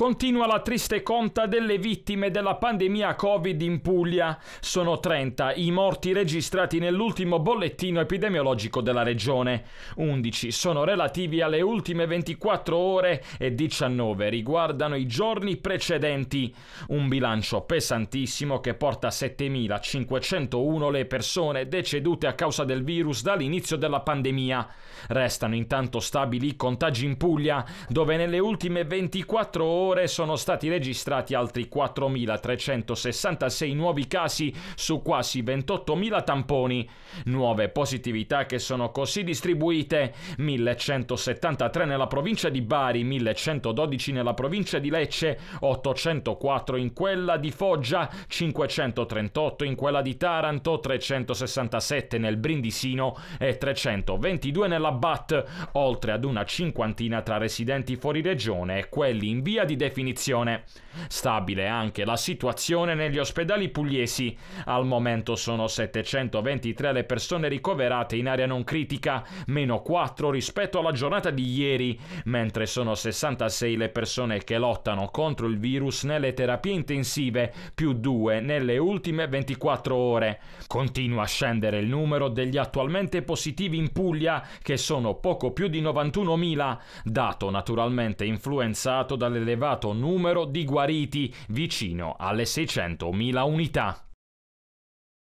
Continua la triste conta delle vittime della pandemia Covid in Puglia. Sono 30 i morti registrati nell'ultimo bollettino epidemiologico della regione. 11 sono relativi alle ultime 24 ore e 19 riguardano i giorni precedenti. Un bilancio pesantissimo che porta a 7.501 le persone decedute a causa del virus dall'inizio della pandemia. Restano intanto stabili i contagi in Puglia, dove nelle ultime 24 ore ore sono stati registrati altri 4.366 nuovi casi su quasi 28.000 tamponi, nuove positività che sono così distribuite 1.173 nella provincia di Bari, 1.112 nella provincia di Lecce, 804 in quella di Foggia, 538 in quella di Taranto, 367 nel Brindisino e 322 nella BAT, oltre ad una cinquantina tra residenti fuori regione e quelli in via di definizione. Stabile anche la situazione negli ospedali pugliesi. Al momento sono 723 le persone ricoverate in area non critica, meno 4 rispetto alla giornata di ieri, mentre sono 66 le persone che lottano contro il virus nelle terapie intensive, più 2 nelle ultime 24 ore. Continua a scendere il numero degli attualmente positivi in Puglia, che sono poco più di 91.000, dato naturalmente influenzato dall'elevato elevato numero di guariti, vicino alle 600.000 unità.